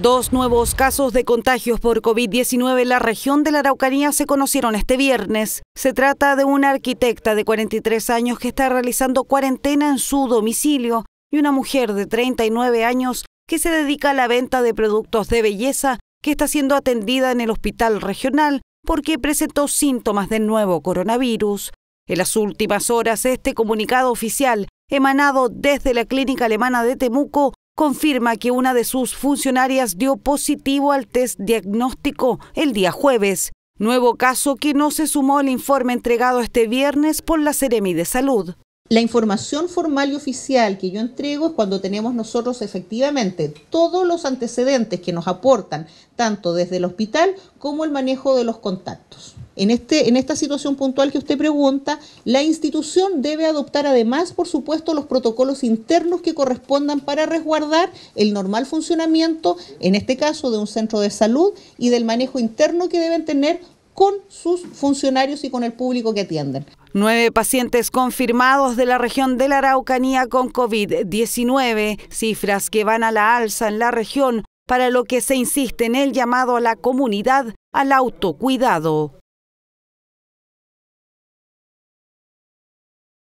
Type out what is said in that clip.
Dos nuevos casos de contagios por COVID-19 en la región de la Araucanía se conocieron este viernes. Se trata de una arquitecta de 43 años que está realizando cuarentena en su domicilio y una mujer de 39 años que se dedica a la venta de productos de belleza que está siendo atendida en el hospital regional porque presentó síntomas del nuevo coronavirus. En las últimas horas, este comunicado oficial emanado desde la Clínica Alemana de Temuco confirma que una de sus funcionarias dio positivo al test diagnóstico el día jueves, nuevo caso que no se sumó al informe entregado este viernes por la Seremi de Salud. La información formal y oficial que yo entrego es cuando tenemos nosotros efectivamente todos los antecedentes que nos aportan, tanto desde el hospital como el manejo de los contactos. En, este, en esta situación puntual que usted pregunta, la institución debe adoptar además, por supuesto, los protocolos internos que correspondan para resguardar el normal funcionamiento, en este caso, de un centro de salud y del manejo interno que deben tener con sus funcionarios y con el público que atienden. Nueve pacientes confirmados de la región de la Araucanía con COVID-19, cifras que van a la alza en la región, para lo que se insiste en el llamado a la comunidad al autocuidado.